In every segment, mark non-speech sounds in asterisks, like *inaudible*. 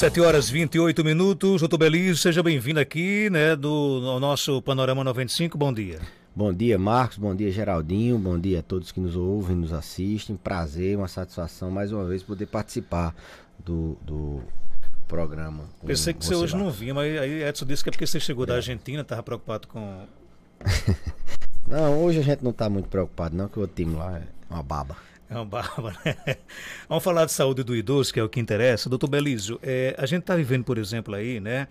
7 horas 28 minutos. Doutor Beliz, seja bem-vindo aqui né, do, ao nosso Panorama 95. Bom dia. Bom dia, Marcos. Bom dia, Geraldinho. Bom dia a todos que nos ouvem, nos assistem. Prazer, uma satisfação mais uma vez poder participar do, do programa. Pensei que você hoje lá. não vinha, mas aí Edson disse que é porque você chegou é. da Argentina, estava preocupado com. *laughs* não, hoje a gente não está muito preocupado, não, que o time lá é uma baba. É um barba, né? Vamos falar de saúde do idoso, que é o que interessa. Doutor Belísio, é, a gente está vivendo, por exemplo, aí, né?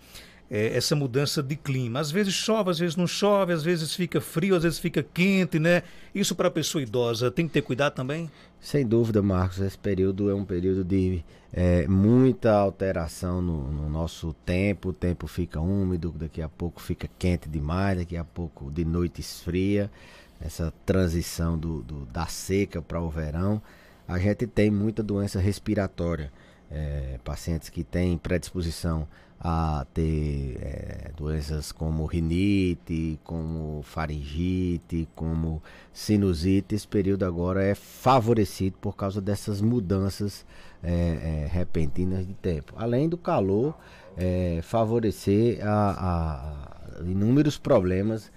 É, essa mudança de clima. Às vezes chove, às vezes não chove, às vezes fica frio, às vezes fica quente, né? Isso para a pessoa idosa tem que ter cuidado também? Sem dúvida, Marcos. Esse período é um período de é, muita alteração no, no, nosso tempo. O tempo fica úmido, daqui a pouco fica quente demais, daqui a pouco de noite esfria essa transição do, do da seca para o verão, a gente tem muita doença respiratória. É, pacientes que têm predisposição a ter é, doenças como rinite, como faringite, como sinusite. Esse período agora é favorecido por causa dessas mudanças é, é repentinas de tempo. Além do calor é, favorecer a, a inúmeros problemas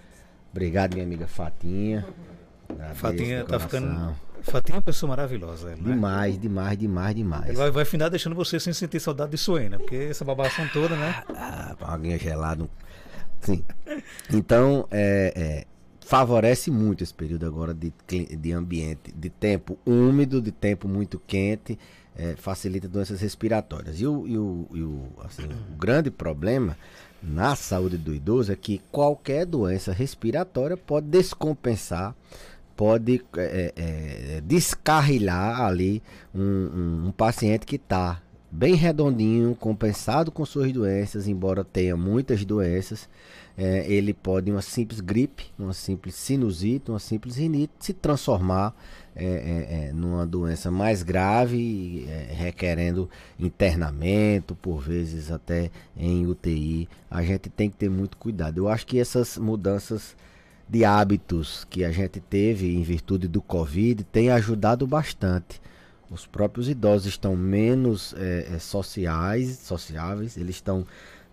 Obrigado, minha amiga Fatinha. Agradeço Fatinha tá ficando. Fatinha é uma pessoa maravilhosa. Né? demais, demais, demais, demais. Ele vai, vai final deixando você sem sentir saudade de Suena, porque essa babação toda, né? Ah, ah alguém é gelado. Sim. Então, é, é, favorece muito esse período agora de, de ambiente, de tempo úmido, de tempo muito quente, é, facilita doenças respiratórias. E, o, e, o, e o, assim, o grande problema na saúde do idoso é que qualquer doença respiratória pode descompensar, pode é, é, é descarrilar ali um, um, um paciente que está bem redondinho, compensado com suas doenças, embora tenha muitas doenças é, ele pode, uma simples gripe, uma simples sinusite, uma simples rinite, se transformar é, é, é numa doença mais grave, é, requerendo internamento, por vezes até em UTI. A gente tem que ter muito cuidado. Eu acho que essas mudanças de hábitos que a gente teve em virtude do Covid tem ajudado bastante. Os próprios idosos estão menos é, sociais, sociáveis, eles estão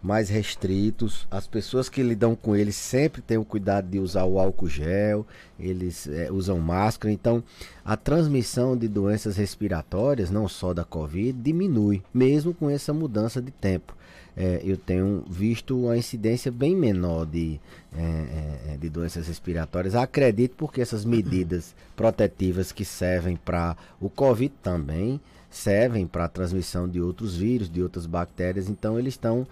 mais restritos. As pessoas que lidam com eles sempre têm o cuidado de usar o álcool gel, eles é, usam máscara. Então, a transmissão de doenças respiratórias, não só da Covid, diminui, mesmo com essa mudança de tempo. É, eu tenho visto uma incidência bem menor de, é, de doenças respiratórias. Acredito porque essas medidas *clears throat* protetivas que servem para o Covid também servem para a transmissão de outros vírus, de outras bactérias. Então, eles estão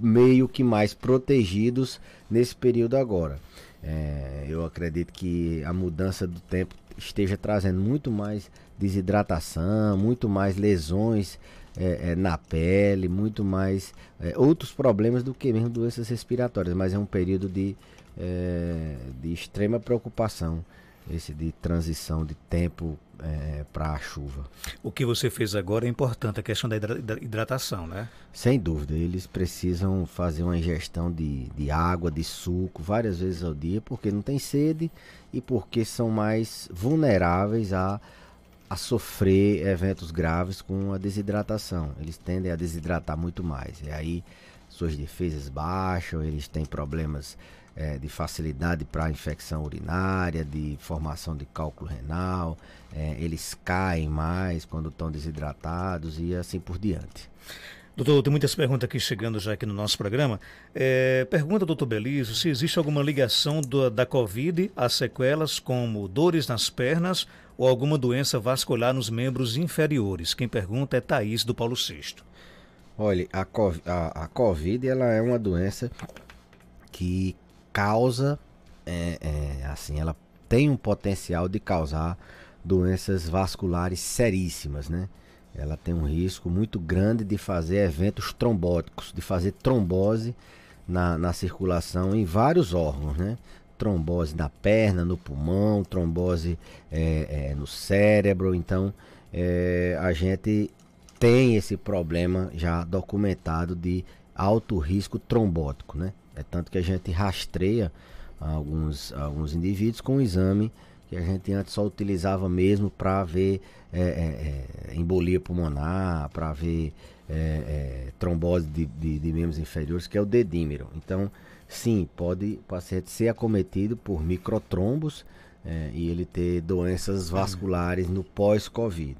meio que mais protegidos nesse período agora. É, eu acredito que a mudança do tempo esteja trazendo muito mais desidratação, muito mais lesões é, é, na pele, muito mais é, outros problemas do que mesmo doenças respiratórias, mas é um período de, é, de extrema preocupação esse de transição de tempo é, para a chuva. O que você fez agora é importante, a questão da hidratação, né? Sem dúvida, eles precisam fazer uma ingestão de, de água, de suco, várias vezes ao dia, porque não tem sede e porque são mais vulneráveis a, a sofrer eventos graves com a desidratação. Eles tendem a desidratar muito mais. E aí suas defesas baixam, eles têm problemas é, de facilidade para infecção urinária, de formação de cálculo renal, é, eles caem mais quando estão desidratados e assim por diante. Doutor, tem muitas perguntas aqui chegando já aqui no nosso programa. É, pergunta, doutor Belício, se existe alguma ligação do, da Covid às sequelas como dores nas pernas ou alguma doença vascular nos membros inferiores. Quem pergunta é Thaís do Paulo VI. Olha, a, a, a Covid ela é uma doença que causa, é, é, assim, ela tem um potencial de causar doenças vasculares seríssimas, né? Ela tem um risco muito grande de fazer eventos trombóticos, de fazer trombose na, na circulação em vários órgãos, né? Trombose na perna, no pulmão, trombose é, é no cérebro. Então, é, a gente tem esse problema já documentado de alto risco trombótico, né? É tanto que a gente rastreia alguns, alguns indivíduos com um exame que a gente antes só utilizava mesmo para ver é, é, é, embolia pulmonar, para ver é, é, trombose de, de, de, membros inferiores, que é o dedímero. Então, sim, pode o paciente ser acometido por microtrombos é, e ele ter doenças vasculares no pós-Covid.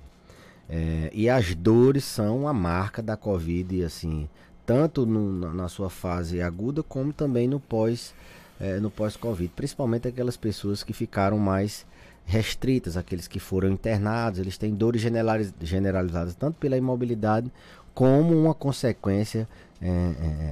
e as dores são a marca da Covid, assim, tanto no, na, na sua fase aguda como também no pós é, no pós-Covid, principalmente aquelas pessoas que ficaram mais restritas, aqueles que foram internados, eles têm dores generalizadas tanto pela imobilidade como uma consequência é,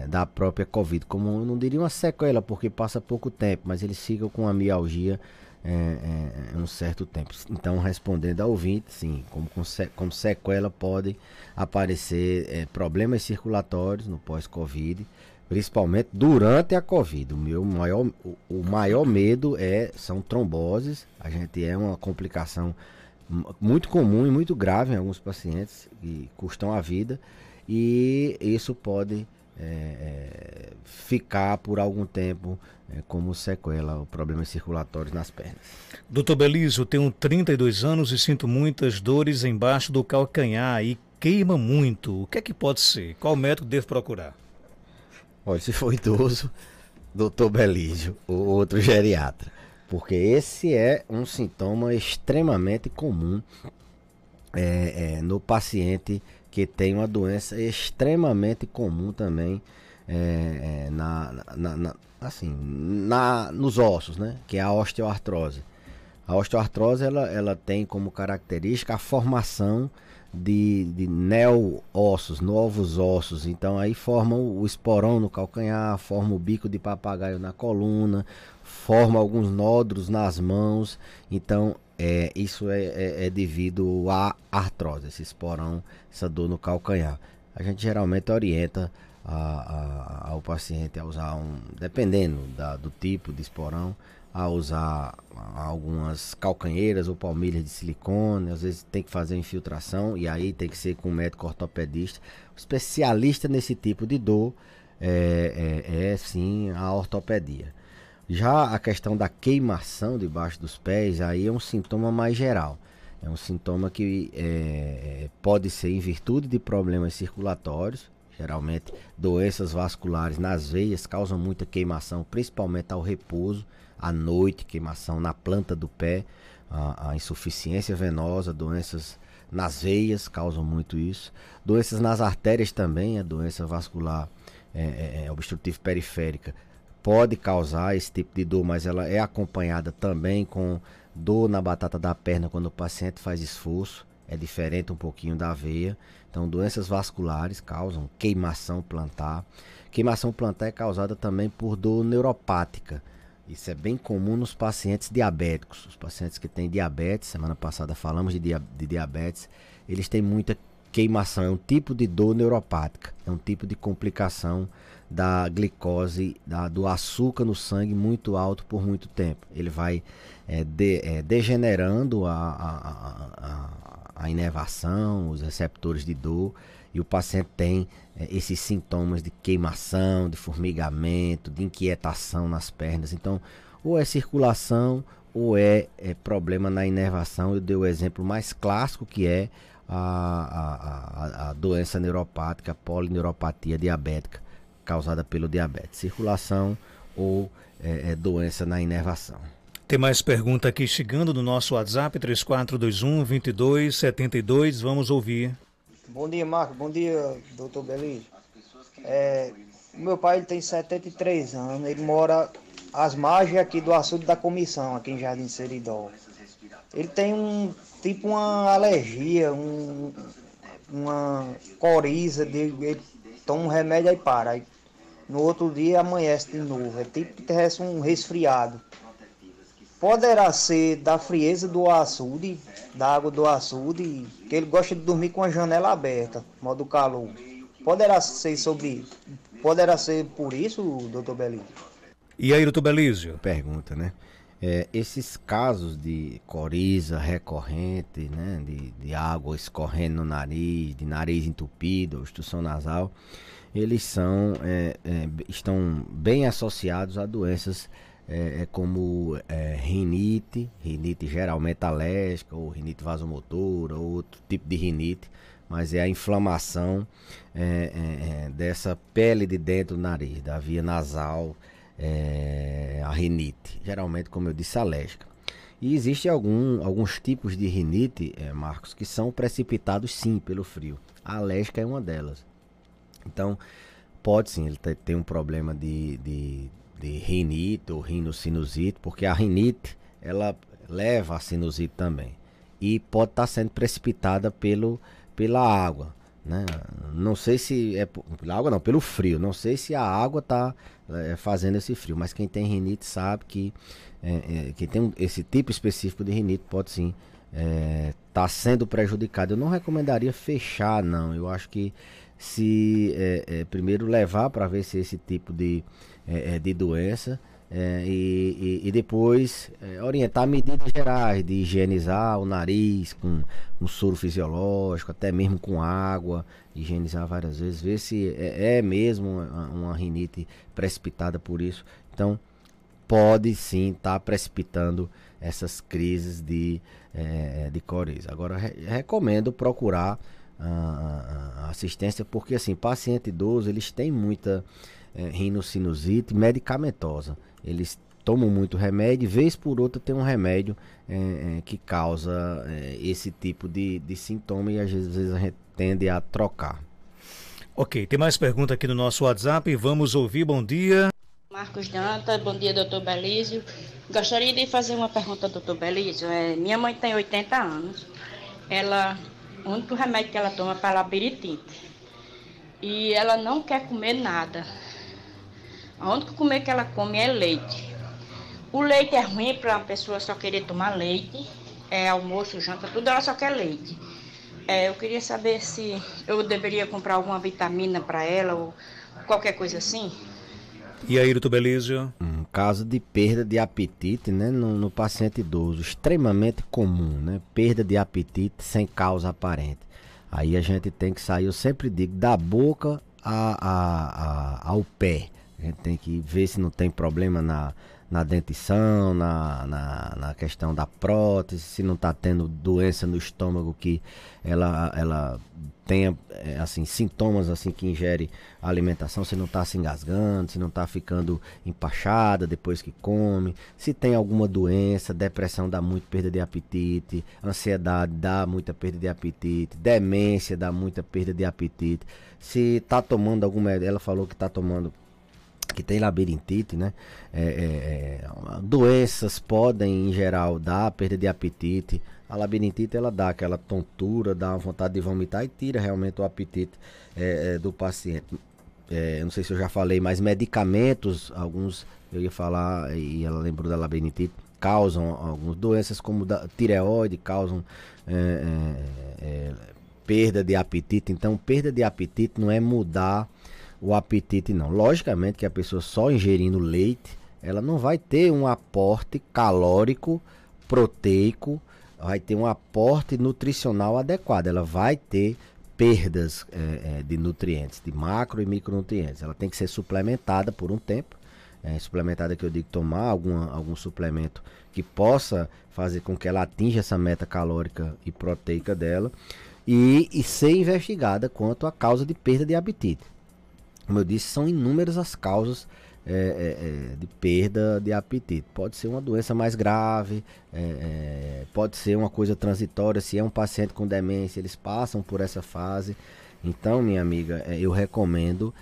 é, da própria Covid, como não diria uma sequela, porque passa pouco tempo, mas eles ficam com a mialgia é, é, é, um certo tempo. Então, respondendo ao ouvinte, sim, como, como sequela podem aparecer é, problemas circulatórios no pós-Covid, principalmente durante a Covid. O meu maior, o, o maior medo é são tromboses. A gente é uma complicação muito comum e muito grave em alguns pacientes que custam a vida e isso pode é, é, ficar por algum tempo é, como sequela ou problemas circulatórios nas pernas. Doutor Belísio, tenho 32 anos e sinto muitas dores embaixo do calcanhar e queima muito. O que é que pode ser? Qual método devo procurar? Olha, se for idoso, doutor Belísio ou outro geriatra. Porque esse é um sintoma extremamente comum é, é, no paciente que tem uma doença extremamente comum também é, é, na, na, na, assim, na, nos ossos, né? Que é a osteoartrose. A osteoartrose ela, ela tem como característica a formação de, de neo-ossos, novos ossos. Então aí forma o esporão no calcanhar, forma o bico de papagaio na coluna, forma alguns nódulos nas mãos. Então é, isso é, é, é, devido à artrose, esse esporão, essa dor no calcanhar. A gente geralmente orienta a, a, ao paciente a usar um, dependendo da, do tipo de esporão, a usar algumas calcanheiras ou palmilhas de silicone, às vezes tem que fazer infiltração e aí tem que ser com um médico ortopedista. O especialista nesse tipo de dor é, é, é sim a ortopedia. Já a questão da queimação debaixo dos pés, aí é um sintoma mais geral. É um sintoma que é, pode ser em virtude de problemas circulatórios, geralmente doenças vasculares nas veias causam muita queimação, principalmente ao repouso, à noite, queimação na planta do pé, a, a insuficiência venosa, doenças nas veias causam muito isso, doenças nas artérias também, a doença vascular é, é, é obstrutiva periférica pode causar esse tipo de dor, mas ela é acompanhada também com dor na batata da perna quando o paciente faz esforço, é diferente um pouquinho da veia. Então, doenças vasculares causam queimação plantar. Queimação plantar é causada também por dor neuropática. Isso é bem comum nos pacientes diabéticos. Os pacientes que têm diabetes, semana passada falamos de, dia de diabetes, eles têm muita queimação. É um tipo de dor neuropática, é um tipo de complicação da glicose, da, do açúcar no sangue muito alto por muito tempo. Ele vai é, de, é, degenerando a, a, a, a, inervação, os receptores de dor, e o paciente tem é, esses sintomas de queimação, de formigamento, de inquietação nas pernas. Então, ou é circulação ou é, é problema na inervação. Eu dei o exemplo mais clássico que é a, a doença neuropática, polineuropatia diabética causada pelo diabetes, circulação ou é, é, doença na inervação. Tem mais pergunta aqui chegando no nosso WhatsApp 3421 2272. Vamos ouvir. Bom dia, Marco. Bom dia, doutor Belis. É, meu pai ele tem 73 anos. Ele mora às margens aqui do açude da comissão, aqui em Jardim Seridó. Ele tem um tipo uma alergia, um, uma coriza. De, ele toma um remédio e para. Aí no outro dia amanhece de novo. É tipo que tivesse um resfriado. Poderá ser da frieza do açude, da água do açude, que ele gosta de dormir com a janela aberta, modo calor. Poderá ser sobre. Poderá ser por isso, doutor Belício. E aí, doutor Belício? Pergunta, né? É, esses casos de coriza recorrente, né, de, de água escorrendo no nariz, de nariz entupido, obstrução nasal, eles são, é, é, estão bem associados a doenças é, é como é, rinite, rinite geralmente alérgica, ou rinite vasomotora, ou outro tipo de rinite, mas é a inflamação é, dessa pele de dentro do nariz, da via nasal, a rinite, geralmente, como eu disse, alérgica. E existem algum, alguns tipos de rinite, Marcos, que são precipitados sim pelo frio. A alérgica é uma delas. Então, pode sim, ele tem um problema de, de, de rinite ou rinocinusite, porque a rinite, ela leva a sinusite também. E pode estar tá sendo precipitada pelo, pela água. Né? Não sei se é pela água não, pelo frio. Não sei se a água está é, eh, fazendo esse frio, mas quem tem rinite sabe que é, eh, é, eh, quem tem esse tipo específico de rinite pode sim estar tá sendo prejudicado. Eu não recomendaria fechar não. Eu acho que se é, é, primeiro levar para ver se esse tipo de, é, é de doença é, e, e, e, depois é, orientar medidas gerais de higienizar o nariz com, um soro fisiológico, até mesmo com água, higienizar várias vezes, ver se é, mesmo uma, uma, rinite precipitada por isso. Então, pode sim estar tá precipitando essas crises de, de coriza. Agora, re recomendo procurar a, a assistência, porque assim, paciente idoso, eles têm muita é, rinocinusite medicamentosa. Eles tomam muito remédio, vez por outra tem um remédio é, é, que causa é, esse tipo de, de sintoma e às vezes a gente tende a trocar. Ok, tem mais pergunta aqui no nosso WhatsApp, vamos ouvir, bom dia. Marcos Danta, bom dia, doutor Belísio. Gostaria de fazer uma pergunta doutor Belísio. É, minha mãe tem 80 anos, ela o único remédio que ela toma é para labirintite. E ela não quer comer nada. A única comer que ela come é leite. O leite é ruim para uma pessoa só querer tomar leite. É almoço, janta, tudo, ela só quer leite. É, eu queria saber se eu deveria comprar alguma vitamina para ela ou qualquer coisa assim. E aí, Irito Belísio? Hum caso de perda de apetite né, no, no, paciente idoso, extremamente comum, né? Perda de apetite sem causa aparente. Aí a gente tem que sair, eu sempre digo, da boca a, a, a, ao pé. A gente tem que ver se não tem problema na, na dentição, na, na, na, questão da prótese, se não está tendo doença no estômago que ela, ela tenha eh, assim sintomas assim que ingere a alimentação, se não está se engasgando, se não está ficando empachada depois que come, se tem alguma doença, depressão dá muito perda de apetite, ansiedade dá muita perda de apetite, demência dá muita perda de apetite, se está tomando alguma, ela falou que está tomando que tem labirintite, né? É, é, é, doenças podem, em geral, dar perda de apetite. A labirintite ela dá aquela tontura, dá uma vontade de vomitar e tira realmente o apetite é, é do paciente. É, não sei se eu já falei, mas medicamentos, alguns eu ia falar e ela lembrou da labirintite, causam algumas doenças como da, tireoide, causam perda de apetite. Então, perda de apetite não é mudar o apetite não. Logicamente que a pessoa só ingerindo leite, ela não vai ter um aporte calórico, proteico, vai ter um aporte nutricional adequado. Ela vai ter perdas é, é de nutrientes, de macro e micronutrientes. Ela tem que ser suplementada por um tempo. É, suplementada que eu digo tomar alguma, algum suplemento que possa fazer com que ela atinja essa meta calórica e proteica dela e, e ser investigada quanto à causa de perda de apetite. Como eu disse, são inúmeras as causas é, é, é, de perda de apetite. Pode ser uma doença mais grave, é, é, pode ser uma coisa transitória. Se é um paciente com demência, eles passam por essa fase. Então, minha amiga, é, eu recomendo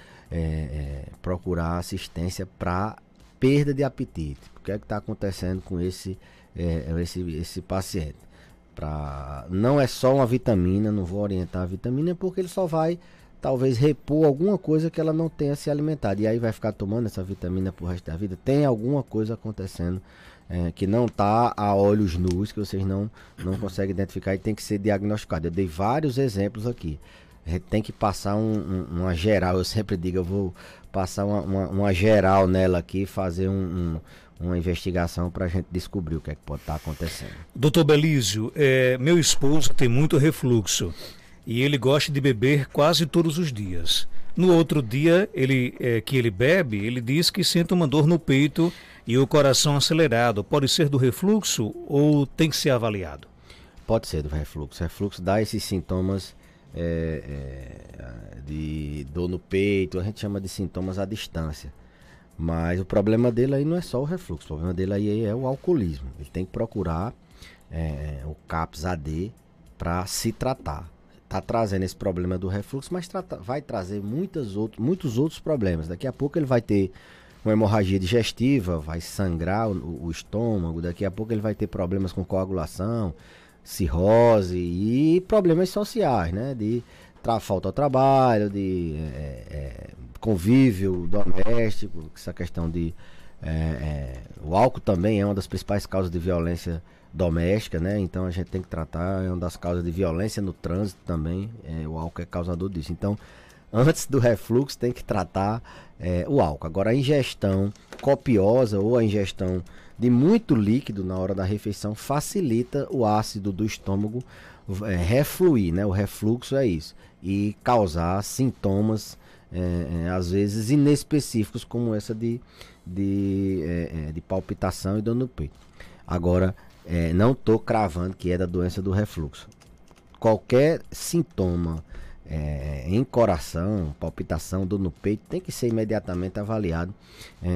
procurar assistência para perda de apetite. O que é que está acontecendo com esse, esse, esse paciente? Pra... Não é só uma vitamina, não vou orientar a vitamina, porque ele só vai talvez repor alguma coisa que ela não tenha se alimentado. E aí vai ficar tomando essa vitamina pro resto da vida. Tem alguma coisa acontecendo é, que não tá a olhos nus, que vocês não, não *coughs* conseguem identificar e tem que ser diagnosticado. Eu dei vários exemplos aqui. A gente tem que passar um, um, uma geral, eu sempre digo, eu vou passar uma, uma, uma geral nela aqui, fazer um, uma investigação para a gente descobrir o que é que pode estar tá acontecendo. Doutor Belísio, é, meu esposo tem muito refluxo e ele gosta de beber quase todos os dias. No outro dia ele, é, que ele bebe, ele diz que sente uma dor no peito e o coração acelerado. Pode ser do refluxo ou tem que ser avaliado? Pode ser do refluxo. O refluxo dá esses sintomas é, é, de dor no peito, a gente chama de sintomas à distância. Mas o problema dele aí não é só o refluxo, o problema dele aí é o alcoolismo. Ele tem que procurar é, o CAPS-AD para se tratar tá trazendo esse problema do refluxo, mas vai trazer muitas outro, muitos outros problemas. Daqui a pouco ele vai ter uma hemorragia digestiva, vai sangrar o, o estômago, daqui a pouco ele vai ter problemas com coagulação, cirrose e problemas sociais, né? De falta ao trabalho, de é, é, convívio doméstico, essa questão de. É, é o álcool também é uma das principais causas de violência doméstica, né? Então a gente tem que tratar, é uma das causas de violência no trânsito também, é, o álcool é causador disso. Então, antes do refluxo tem que tratar é, o álcool. Agora, a ingestão copiosa ou a ingestão de muito líquido na hora da refeição facilita o ácido do estômago é, refluir, né? O refluxo é isso. E causar sintomas, é, é às vezes, inespecíficos, como essa de, de, é, é, de palpitação e dor no peito. Agora, é, não estou cravando que é da doença do refluxo. Qualquer sintoma é, em coração, palpitação, dor no peito, tem que ser imediatamente avaliado é,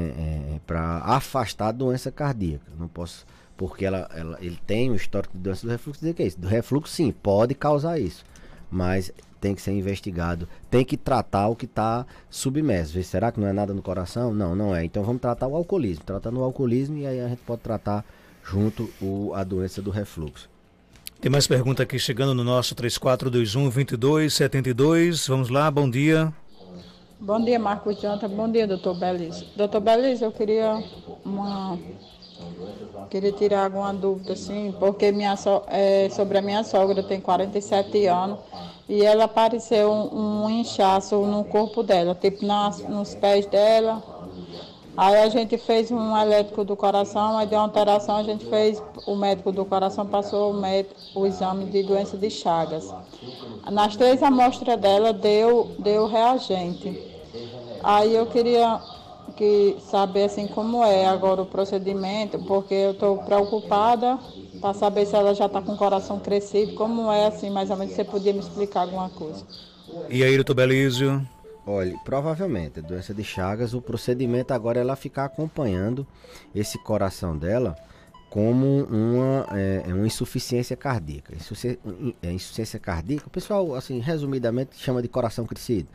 é para afastar a doença cardíaca. Não posso, porque ela, ela, ele tem um histórico de doença do refluxo, dizer que é isso. Do refluxo, sim, pode causar isso, mas tem que ser investigado, tem que tratar o que está submerso. será que não é nada no coração? Não, não é. Então vamos tratar o alcoolismo. Tratando o alcoolismo, e aí a gente pode tratar junto o, a doença do refluxo. Tem mais pergunta aqui chegando no nosso 3421-2272. Vamos lá, bom dia. Bom dia, Marcos Janta. Bom dia, doutor Belis. Doutor Belis, eu queria uma. Queria tirar alguma dúvida, assim, porque minha so... é, sobre a minha sogra, tem 47 anos, e ela apareceu um, um, inchaço no corpo dela, tipo nas, nos pés dela, Aí a gente fez um elétrico do coração, aí deu uma alteração, a gente fez, o médico do coração passou o, médico, o exame de doença de Chagas. Nas três amostras dela deu, deu reagente. Aí eu queria que saber assim como é agora o procedimento, porque eu estou preocupada para saber se ela já está com o coração crescido, como é assim, mais ou menos, você podia me explicar alguma coisa. E aí, doutor Belísio? Olha, provavelmente, a é doença de Chagas, o procedimento agora é ela ficar acompanhando esse coração dela como uma, é, é uma insuficiência cardíaca. Insufici é, insuficiência cardíaca, o pessoal, assim, resumidamente, chama de coração crescido.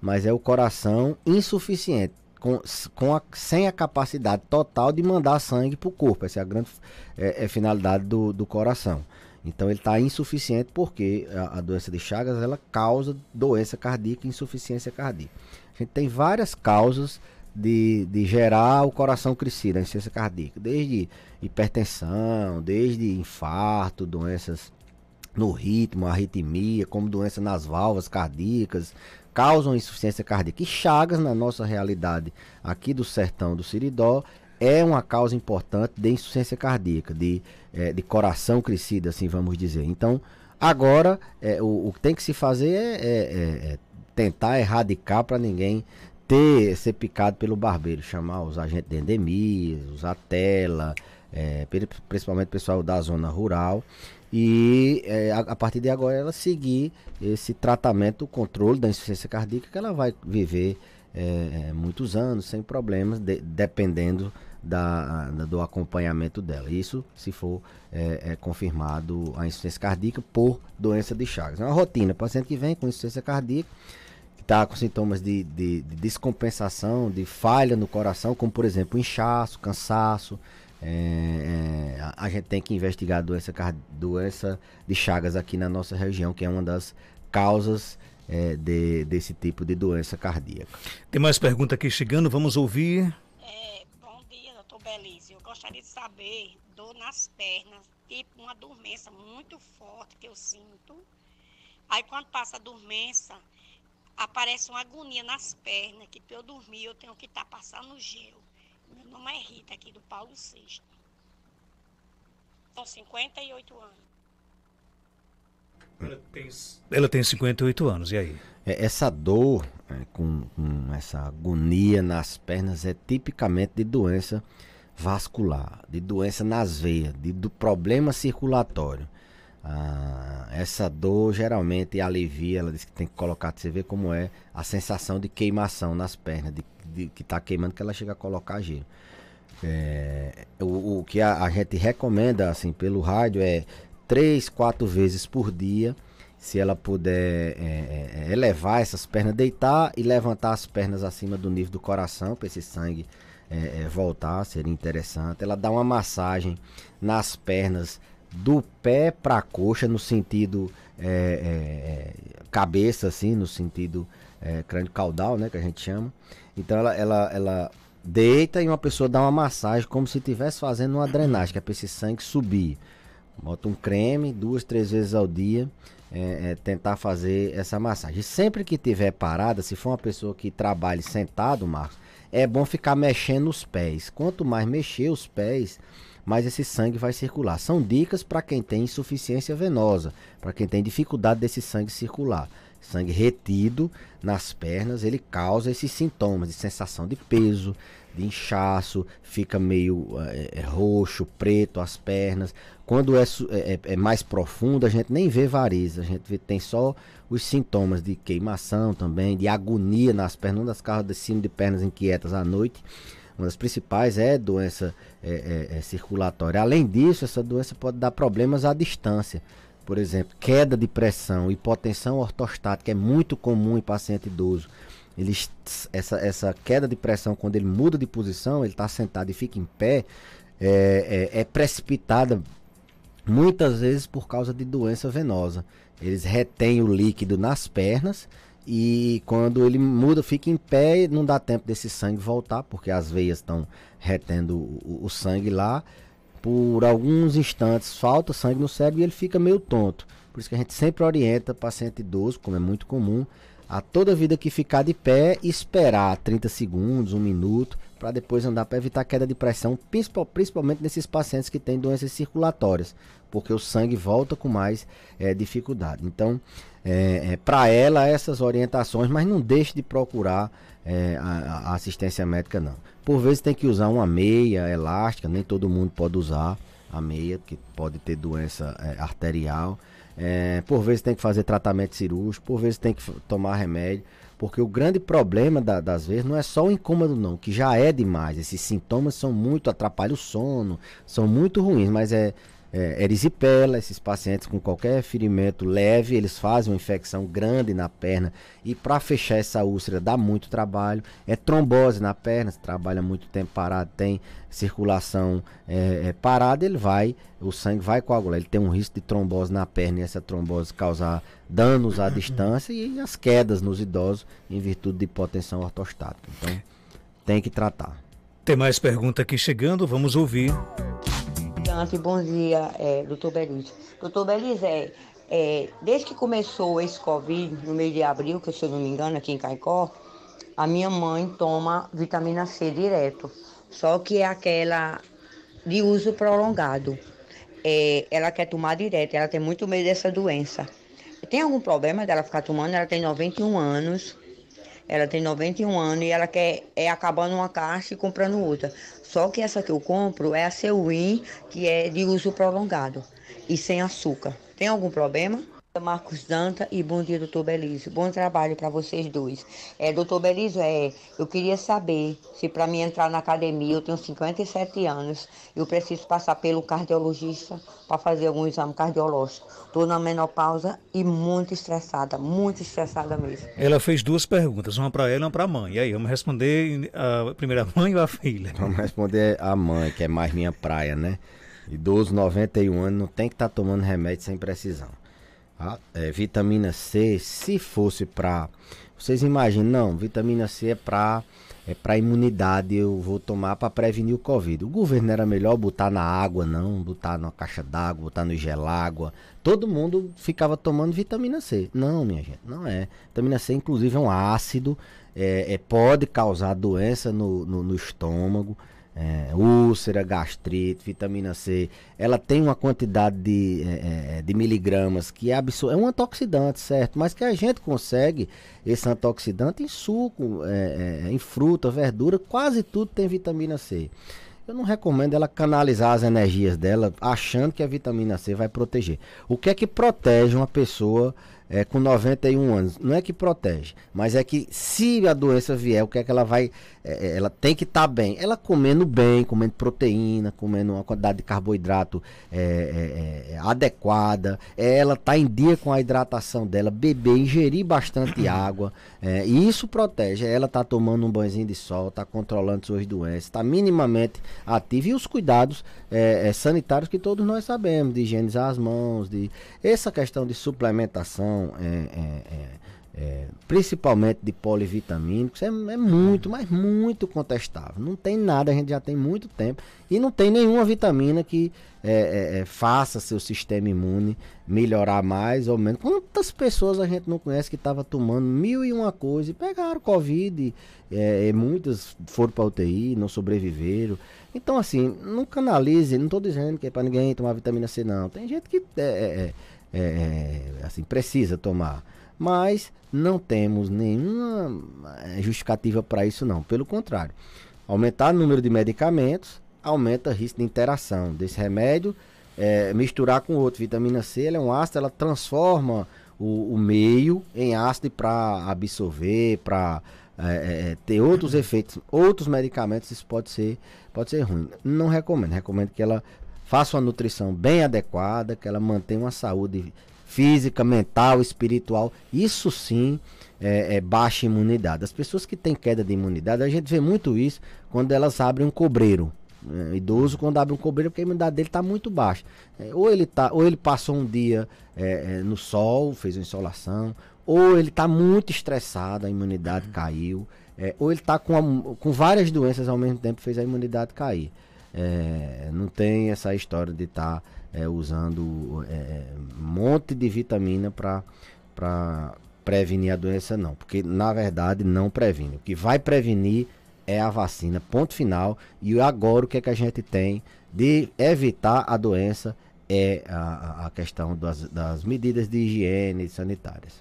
Mas é o coração insuficiente, com, com a, sem a capacidade total de mandar sangue para o corpo. Essa é a grande é, é finalidade do, do coração. Então ele está insuficiente porque a, a, doença de Chagas ela causa doença cardíaca, insuficiência cardíaca. A gente tem várias causas de, de gerar o coração crescido, a insuficiência cardíaca, desde hipertensão, desde infarto, doenças no ritmo, arritmia, como doença nas válvulas cardíacas, causam insuficiência cardíaca. E Chagas, na nossa realidade aqui do sertão do Siridó, é uma causa importante de insuficiência cardíaca, de, é, de coração crescido, assim vamos dizer. Então, agora, é, o, o, que tem que se fazer é, é, é, é tentar erradicar para ninguém ter ser picado pelo barbeiro, chamar os agentes de endemia, usar tela, é, principalmente o pessoal da zona rural. E a, a partir de agora ela seguir esse tratamento, o controle da insuficiência cardíaca, que ela vai viver é, muitos anos sem problemas, de, dependendo da, do acompanhamento dela. Isso se for é, é, confirmado a insuficiência cardíaca por doença de Chagas. É uma rotina. O paciente que vem com insuficiência cardíaca, que está com sintomas de, de, de, descompensação, de falha no coração, como por exemplo inchaço, cansaço. É, é a, a, gente tem que investigar a doença, doença de Chagas aqui na nossa região, que é uma das causas é, de, desse tipo de doença cardíaca. Tem mais pergunta aqui chegando, vamos ouvir. Belício, eu gostaria de saber dor nas pernas, tipo uma dormência muito forte que eu sinto. Aí quando passa a dormência, aparece uma agonia nas pernas, que para eu dormir eu tenho que estar tá passando gel. Meu nome é Rita, aqui do Paulo VI. São 58 anos. Ela tem, 58 anos, e aí? É, essa dor, é, com, com essa agonia nas pernas, é tipicamente de doença vascular, de doença nas veias, de, do problema circulatório. Ah, essa dor geralmente alivia, ela diz que tem que colocar, você vê como é a sensação de queimação nas pernas, de, de que está queimando, que ela chega a colocar gelo. É, o, o, que a, a, gente recomenda assim pelo rádio é três, quatro vezes por dia, se ela puder é, é, é elevar essas pernas, deitar e levantar as pernas acima do nível do coração, para esse sangue é, é, voltar, seria interessante. Ela dá uma massagem nas pernas do pé para a coxa, no sentido é, é, é, cabeça, assim, no sentido é, crânio caudal, né, que a gente chama. Então ela, ela, ela deita e uma pessoa dá uma massagem como se estivesse fazendo uma drenagem, que é para esse sangue subir. Bota um creme duas, três vezes ao dia, é, é, tentar fazer essa massagem. sempre que tiver parada, se for uma pessoa que trabalhe sentado, Marcos, é bom ficar mexendo os pés. Quanto mais mexer os pés, mais esse sangue vai circular. São dicas para quem tem insuficiência venosa, para quem tem dificuldade desse sangue circular. Sangue retido nas pernas, ele causa esses sintomas de sensação de peso, de inchaço, fica meio é, roxo, preto as pernas. Quando é, é, é, mais profundo, a gente nem vê varizes a gente vê, tem só os sintomas de queimação também, de agonia nas pernas, uma das causas de cima de pernas inquietas à noite. Uma das principais é doença circulatória. Além disso, essa doença pode dar problemas à distância. Por exemplo, queda de pressão, hipotensão ortostática é muito comum em paciente idoso ele essa, essa queda de pressão quando ele muda de posição, ele está sentado e fica em pé, é, é, é, precipitada muitas vezes por causa de doença venosa. Eles retêm o líquido nas pernas e quando ele muda, fica em pé, não dá tempo desse sangue voltar, porque as veias estão retendo o, o sangue lá. Por alguns instantes falta sangue no cérebro e ele fica meio tonto. Por isso que a gente sempre orienta paciente idoso, como é muito comum, a toda vida que ficar de pé, esperar 30 segundos, um minuto, para depois andar para evitar queda de pressão, principalmente nesses pacientes que têm doenças circulatórias, porque o sangue volta com mais é, dificuldade. Então, é, é, para ela, essas orientações, mas não deixe de procurar é, a, a assistência médica, não. Por vezes tem que usar uma meia elástica, nem todo mundo pode usar a meia, que pode ter doença é, arterial. É, por vezes tem que fazer tratamento cirúrgico, por vezes tem que tomar remédio. Porque o grande problema da, das vezes não é só o incômodo, não, que já é demais. Esses sintomas são muito, atrapalham o sono, são muito ruins, mas é é, erisipela, esses pacientes com qualquer ferimento leve, eles fazem uma infecção grande na perna e para fechar essa úlcera dá muito trabalho. É trombose na perna, se trabalha muito tempo parado, tem circulação é, é, parada, ele vai, o sangue vai coagular. Ele tem um risco de trombose na perna e essa trombose causar danos à distância e as quedas nos idosos em virtude de hipotensão ortostática. Então, tem que tratar. Tem mais pergunta aqui chegando, vamos ouvir. Ante, bom dia, é, doutor Belize. Doutor Belize, é, é, desde que começou esse Covid, no mês de abril, que se eu não me engano, aqui em Caicó, a minha mãe toma vitamina C direto, só que é aquela de uso prolongado. É, ela quer tomar direto, ela tem muito medo dessa doença. Tem algum problema dela ficar tomando? Ela tem 91 anos, ela tem 91 anos e ela quer é acabando uma caixa e comprando outra. Só que essa que eu compro é a Sewin, que é de uso prolongado e sem açúcar. Tem algum problema? Marcos Danta e bom dia, doutor Belício. Bom trabalho para vocês dois. É, doutor Belício, é, eu queria saber se para mim entrar na academia, eu tenho 57 anos, eu preciso passar pelo cardiologista para fazer algum exame cardiológico. Estou na menopausa e muito estressada, muito estressada mesmo. Ela fez duas perguntas, uma para ela e uma para a mãe. E aí, vamos responder a primeira *laughs* mãe ou a filha? Vamos responder a mãe, que é mais minha praia, né? Idoso, 91 anos, não tem que estar tá tomando remédio sem precisão. Tá? é, vitamina C, se fosse para. Vocês imaginam, não, vitamina C é para é para imunidade, eu vou tomar para prevenir o Covid. O governo era melhor botar na água, não, botar na caixa d'água, botar no gelágua. Todo mundo ficava tomando vitamina C. Não, minha gente, não é. Vitamina C, inclusive, é um ácido, é, é pode causar doença no, no, no estômago é, úlcera, gastrite, vitamina C, ela tem uma quantidade de, é, é de miligramas que é absurda. É um antioxidante, certo? Mas que a gente consegue esse antioxidante em suco, é, é, em fruta, verdura, quase tudo tem vitamina C. Eu não recomendo ela canalizar as energias dela achando que a vitamina C vai proteger. O que é que protege uma pessoa é, com 91 anos. Não é que protege, mas é que se a doença vier, o que é que ela vai. É, é ela tem que estar tá bem. Ela comendo bem, comendo proteína, comendo uma quantidade de carboidrato é, é, é adequada, ela tá em dia com a hidratação dela, beber, ingerir bastante *coughs* água. e isso protege. Ela tá tomando um banhozinho de sol, tá controlando suas doenças, está minimamente ativa. E os cuidados sanitários que todos nós sabemos, de higienizar as mãos, de essa questão de suplementação então, é, é, é, é, principalmente de polivitamínicos é, é muito, mas muito contestável. Não tem nada, a gente já tem muito tempo. E não tem nenhuma vitamina que é, faça seu sistema imune melhorar mais ou menos. Quantas pessoas a gente não conhece que estava tomando mil e uma coisa e pegaram Covid, e muitas foram para UTI, não sobreviveram. Então, assim, não canalize, não estou dizendo que é para ninguém tomar vitamina C, não. Tem gente que é, é, é, assim, precisa tomar. Mas não temos nenhuma eh, justificativa para isso, não. Pelo contrário, aumentar o número de medicamentos aumenta o risco de interação desse remédio, é, misturar com outro. Vitamina C ela é um ácido, ela transforma o, o meio em ácido para absorver, para é, é, ter outros efeitos, outros medicamentos, isso pode ser, pode ser ruim. Não recomendo, recomendo que ela faça uma nutrição bem adequada, que ela mantenha uma saúde física, mental, espiritual. Isso sim é, é, baixa imunidade. As pessoas que têm queda de imunidade, a gente vê muito isso quando elas abrem um cobreiro. É, idoso quando abre um cobreiro porque a imunidade dele está muito baixa. É, ou, ele tá, ou ele passou um dia é, é, no sol, fez uma insolação, ou ele está muito estressado, a imunidade caiu, é, ou ele está com, com várias doenças ao mesmo tempo, fez a imunidade cair. É, não tem essa história de estar tá, é, usando é, é, um monte de vitamina para prevenir a doença, não. Porque, na verdade, não previne. O que vai prevenir é a vacina, ponto final. E agora o que, é que a gente tem de evitar a doença é a, a questão das, das medidas de higiene sanitárias.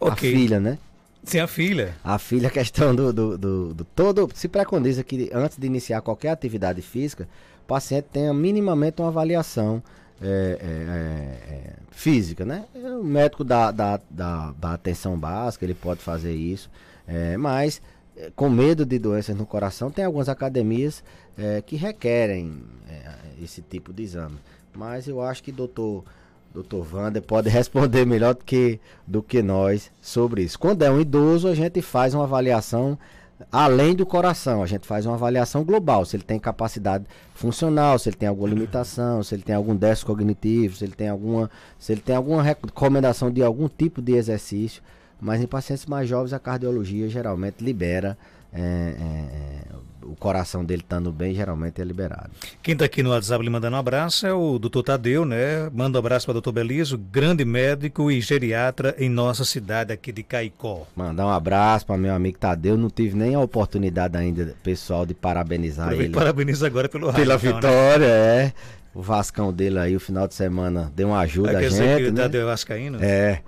Okay. A filha, né? Sim, a filha. A filha, a questão do, do, do, do todo. Se preconiza que antes de iniciar qualquer atividade física, o paciente tenha minimamente uma avaliação é, é, é, é física, né? É, o médico da da da dá, atenção básica, ele pode fazer isso, é, mas com medo de doenças no coração, tem algumas academias que requerem esse tipo de exame. Mas eu acho que, doutor doutor Wander pode *laughs* responder melhor do que, do que nós sobre isso. Quando é um idoso, a gente faz uma avaliação além do coração, a gente faz uma avaliação global, se ele tem capacidade funcional, se ele tem alguma limitação, se ele tem algum déficit cognitivo, se ele tem alguma, se ele tem alguma recomendação de algum tipo de exercício. Mas em pacientes mais jovens, a cardiologia geralmente libera é, é, o coração dele estando bem, geralmente é liberado. Quem está aqui no WhatsApp lhe mandando um abraço é o doutor Tadeu, né? Manda um abraço para o doutor Beliso, grande médico e geriatra em nossa cidade aqui de Caicó. Mandar um abraço para meu amigo Tadeu, não tive nem a oportunidade ainda, pessoal, de parabenizar Eu ele. Parabeniza agora pelo Pela né? vitória, né? é. O Vascão dele aí, o final de semana, deu uma ajuda é, a gente, né? Tadeu é Vascaíno? É.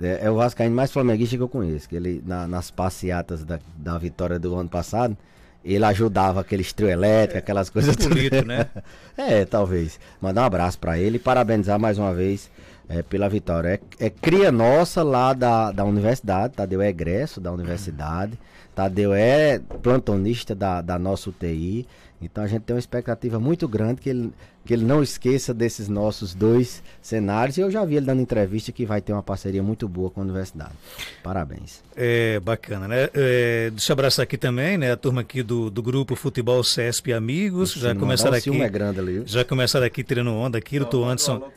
É, é o Vascaíno mais flamenguista que eu conheço. Que ele, na, nas passeatas da, da vitória do ano passado, ele ajudava aqueles trio elétrico, é, aquelas coisas. Bonito, né? *laughs* é, talvez. Mandar um abraço para ele e parabenizar mais uma vez é, pela vitória. É, é, cria nossa lá da, da universidade, Tadeu é egresso da universidade, Tadeu é plantonista da, da nossa UTI, então a gente tem uma expectativa muito grande que ele que ele não esqueça desses nossos dois cenários. E eu já vi ele dando entrevista que vai ter uma parceria muito boa com a universidade. Parabéns. É bacana, né? É, deixa eu abraçar aqui também, né? A turma aqui do, do grupo Futebol CESP Amigos. já começaram aqui. É grande ali. Já começaram aqui tirando onda aqui, o doutor Anderson.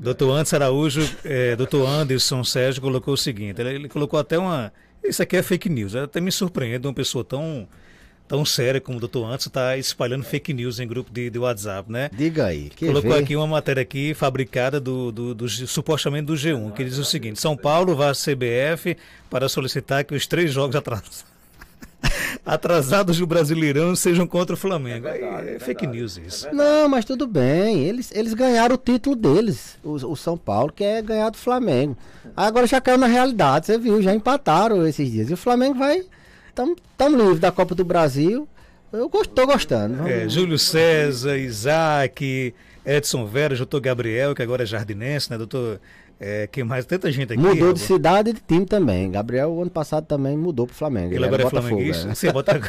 Doutor Anderson Araújo, é, doutor Anderson Sérgio colocou o seguinte: ele, ele colocou até uma. Isso aqui é fake news. Né? até me surpreende. uma pessoa tão tão séria como o doutor Anderson está espalhando fake news em grupo de, de WhatsApp, né? Diga aí. Colocou vê? aqui uma matéria aqui fabricada do, do, do, do, supostamente do G1, que diz o seguinte: São Paulo vai à CBF para solicitar que os três jogos atrasados. *laughs* atrasados do Brasileirão sejam contra o Flamengo. É, verdade, é, é fake verdade, news é isso. É Não, mas tudo bem. Eles, eles ganharam o título deles, o, o, São Paulo, que é ganhar do Flamengo. Agora já caiu na realidade, você viu, já empataram esses dias. E o Flamengo vai estamos livres da Copa do Brasil. Eu estou gostando. É, Júlio César, Isaac, Edson Vera, doutor Gabriel, que agora é jardinense, né, doutor? É, quem mais? Tanta gente aqui. Mudou de cidade e de time também. Gabriel, ano passado, também mudou o Flamengo. Ele, Ele agora é flamenguista. Né? bota...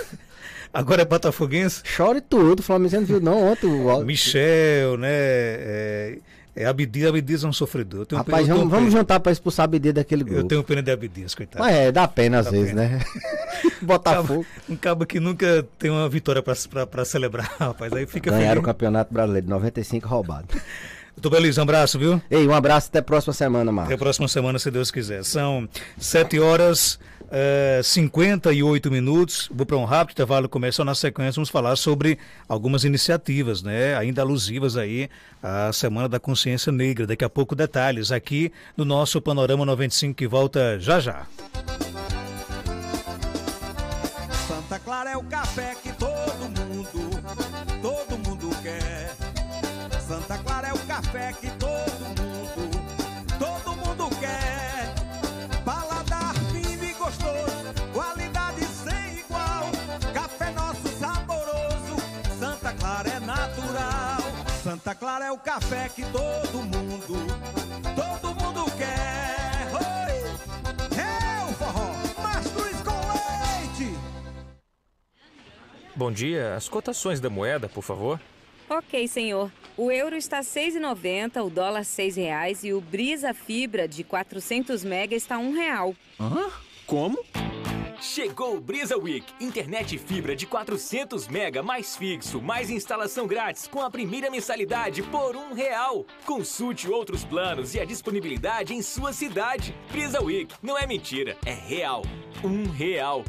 *laughs* agora é botafoguense? Chore tudo, o Flamengo não viu não ontem. O... Michel, né? É... É, Abdias, Abdias é um sofredor. Rapaz, pena, vamos, vamos juntar para expulsar Abdias daquele grupo. Eu tenho pena de Abdias, coitado. Mas é, dá pena às vezes, pena. né? *laughs* Botafogo. Um cabo que nunca tem uma vitória para celebrar, *laughs* rapaz. Aí fica Ganharam feliz. o Campeonato Brasileiro de 95 roubado. Doutor *laughs* feliz, um abraço, viu? Ei, um abraço, até a próxima semana, Marcos. Até a próxima semana, se Deus quiser. São sete horas é, eh, 58 minutos. Vou para um rápido intervalo comercial. Na sequência, vamos falar sobre algumas iniciativas, né? Ainda alusivas aí à Semana da Consciência Negra. Daqui a pouco, detalhes aqui no nosso Panorama 95 que volta já já. Santa Clara é o café que Santa Clara é o café que todo mundo, todo mundo quer. Oi! É o forró, mastruz com leite! Bom dia, as cotações da moeda, por favor. Ok, senhor. O euro está 6,90, o dólar R$ reais e o Brisa Fibra de 400 mega está R$ real. Hã? Como? Chegou o Brisa Week. Internet fibra de 400 mega mais fixo, mais instalação grátis com a primeira mensalidade por um real. Consulte outros planos e a disponibilidade em sua cidade. Brisa Week não é mentira, é real. Um real.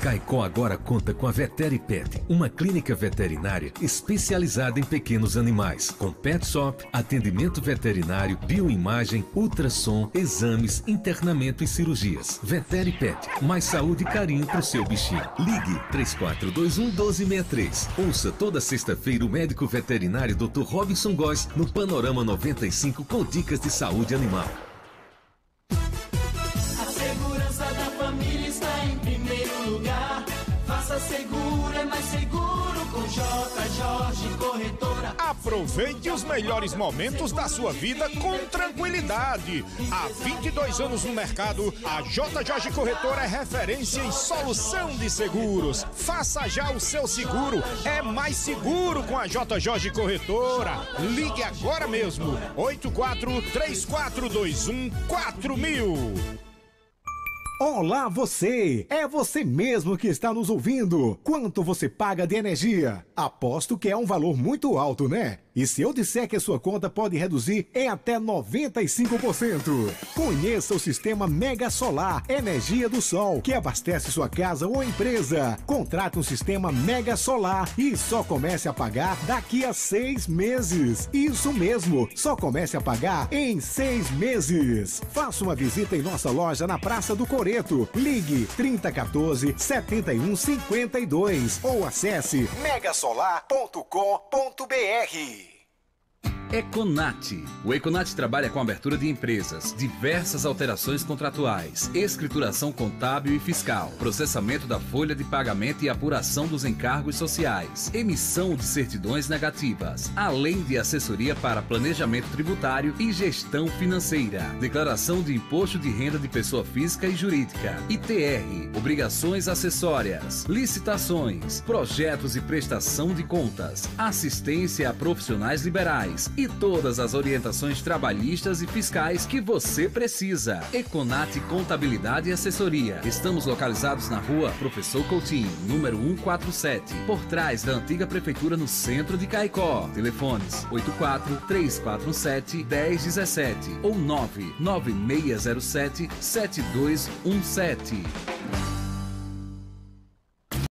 Caicó agora conta com a Veteripet, Pet, uma clínica veterinária especializada em pequenos animais, com pet shop, atendimento veterinário, bioimagem, ultrassom, exames, internamento e cirurgias. Veteripet, Pet, mais saúde e carinho para o seu bichinho. Ligue 3421 1263. Ouça toda sexta-feira o médico veterinário Dr. Robinson Góes no Panorama 95 com dicas de saúde animal. Aproveite os melhores momentos da sua vida com tranquilidade. Há 22 anos no mercado, a J. Jorge Corretora é referência em solução de seguros. Faça já o seu seguro. É mais seguro com a J. Jorge Corretora. Ligue agora mesmo. 84 3421 4000. Olá você! É você mesmo que está nos ouvindo. Quanto você paga de energia? Aposto que é um valor muito alto, né? E se eu disser que a sua conta pode reduzir em é até 95%. Conheça o sistema Mega Solar Energia do Sol, que abastece sua casa ou empresa. Contrate um sistema Mega Solar e só comece a pagar daqui a seis meses. Isso mesmo, só comece a pagar em seis meses. Faça uma visita em nossa loja na Praça do Coreto. Ligue 3014 7152 ou acesse megasolar.com.br. Econat. O Econat trabalha com abertura de empresas, diversas alterações contratuais, escrituração contábil e fiscal, processamento da folha de pagamento e apuração dos encargos sociais, emissão de certidões negativas, além de assessoria para planejamento tributário e gestão financeira, declaração de imposto de renda de pessoa física e jurídica, ITR, obrigações acessórias, licitações, projetos e prestação de contas, assistência a profissionais liberais e todas as orientações trabalhistas e fiscais que você precisa. Econat Contabilidade e Assessoria. Estamos localizados na rua Professor Coutinho, número 147, por trás da antiga prefeitura no centro de Caicó. Telefones 84 347 1017 ou 99607 7217.